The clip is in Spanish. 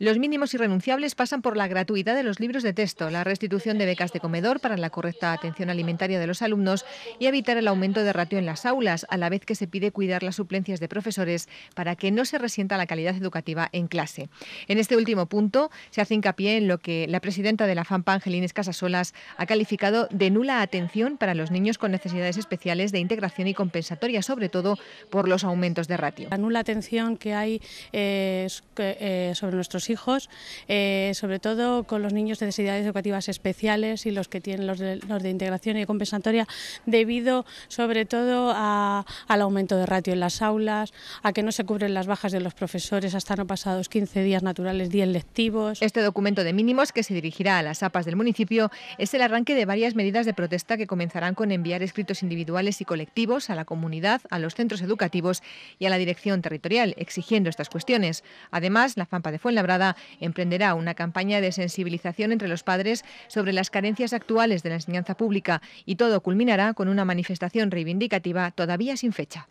Los mínimos irrenunciables pasan por la gratuidad de los libros de texto, la restitución de becas de comedor para la correcta atención alimentaria de los alumnos y evitar el aumento de ratio en las aulas, a la vez que se pide cuidar las suplencias de profesores para que no se resienta la calidad educativa en clase. En este último punto se hace hincapié en lo que la presidenta de la FAMPA, Angelines Casasolas, ha calificado de nula atención para los niños con necesidades especiales de integración y compensatoria, sobre todo por los aumentos de ratio. La nula atención que hay eh, eh, sobre nuestros hijos, eh, sobre todo con los niños de necesidades educativas especiales y los que tienen los de, integración y compensatoria, debido sobre todo al aumento de ratio en las aulas, a que no se cubren las bajas de los profesores hasta no pasados 15 días naturales, 10 lectivos. Este documento de mínimos que se dirigirá a las APAs del municipio es el arranque de varias medidas de protesta que comenzarán con enviar escritos individuales y colectivos a la comunidad, a los centros educativos y a la dirección territorial, exigiendo estas cuestiones. Además, la FAMPA de Fuenlabrada emprenderá una campaña de sensibilización entre los padres sobre las carencias actuales de la enseñanza pública y todo culminará con una manifestación reivindicativa todavía sin fecha.